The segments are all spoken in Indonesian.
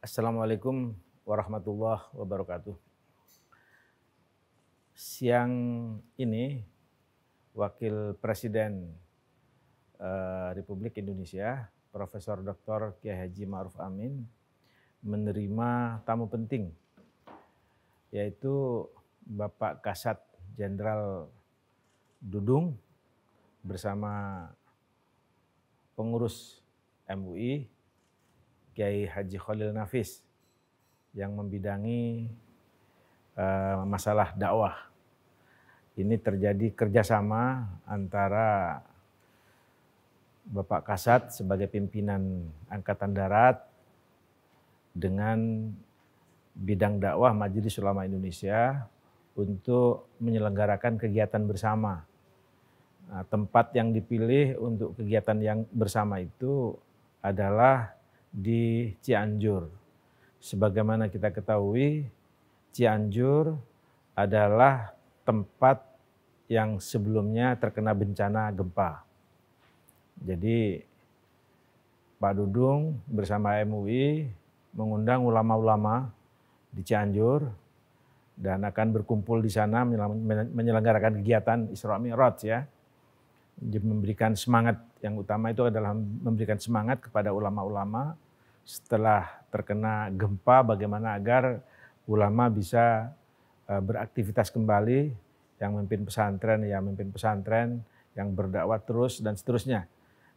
Assalamualaikum warahmatullahi wabarakatuh. Siang ini Wakil Presiden eh, Republik Indonesia Profesor Dr. Kiai Haji Ma'ruf Amin menerima tamu penting yaitu Bapak Kasat Jenderal Dudung bersama pengurus MUI Kiai Haji Khalil Nafis yang membidangi uh, masalah dakwah. Ini terjadi kerjasama antara Bapak Kasat sebagai pimpinan Angkatan Darat dengan bidang dakwah Majelis Ulama Indonesia untuk menyelenggarakan kegiatan bersama. Nah, tempat yang dipilih untuk kegiatan yang bersama itu adalah di Cianjur. Sebagaimana kita ketahui, Cianjur adalah tempat yang sebelumnya terkena bencana gempa. Jadi Pak Dudung bersama MUI mengundang ulama-ulama di Cianjur dan akan berkumpul di sana menyelenggarakan kegiatan Isra Mi'raj ya. memberikan semangat yang utama itu adalah memberikan semangat kepada ulama-ulama setelah terkena gempa bagaimana agar ulama bisa e, beraktivitas kembali yang memimpin pesantren yang memimpin pesantren yang berdakwah terus dan seterusnya.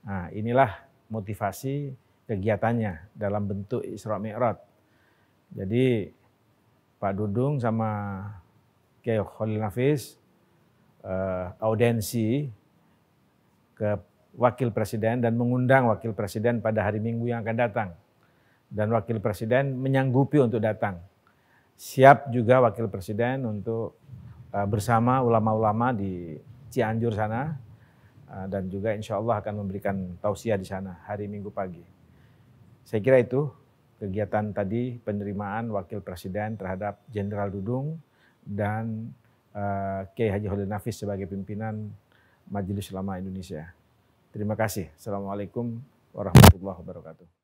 Nah, inilah motivasi kegiatannya dalam bentuk Isra Mi'raj. Jadi Pak Dudung sama Kiai Khalil Nafis uh, e, audensi ke wakil presiden dan mengundang wakil presiden pada hari Minggu yang akan datang dan Wakil Presiden menyanggupi untuk datang. Siap juga Wakil Presiden untuk uh, bersama ulama-ulama di Cianjur sana uh, dan juga insya Allah akan memberikan tausiah di sana hari Minggu pagi. Saya kira itu kegiatan tadi penerimaan Wakil Presiden terhadap Jenderal Dudung dan uh, Kiai Haji Holil Nafis sebagai pimpinan Majelis Ulama Indonesia. Terima kasih. Assalamualaikum warahmatullahi wabarakatuh.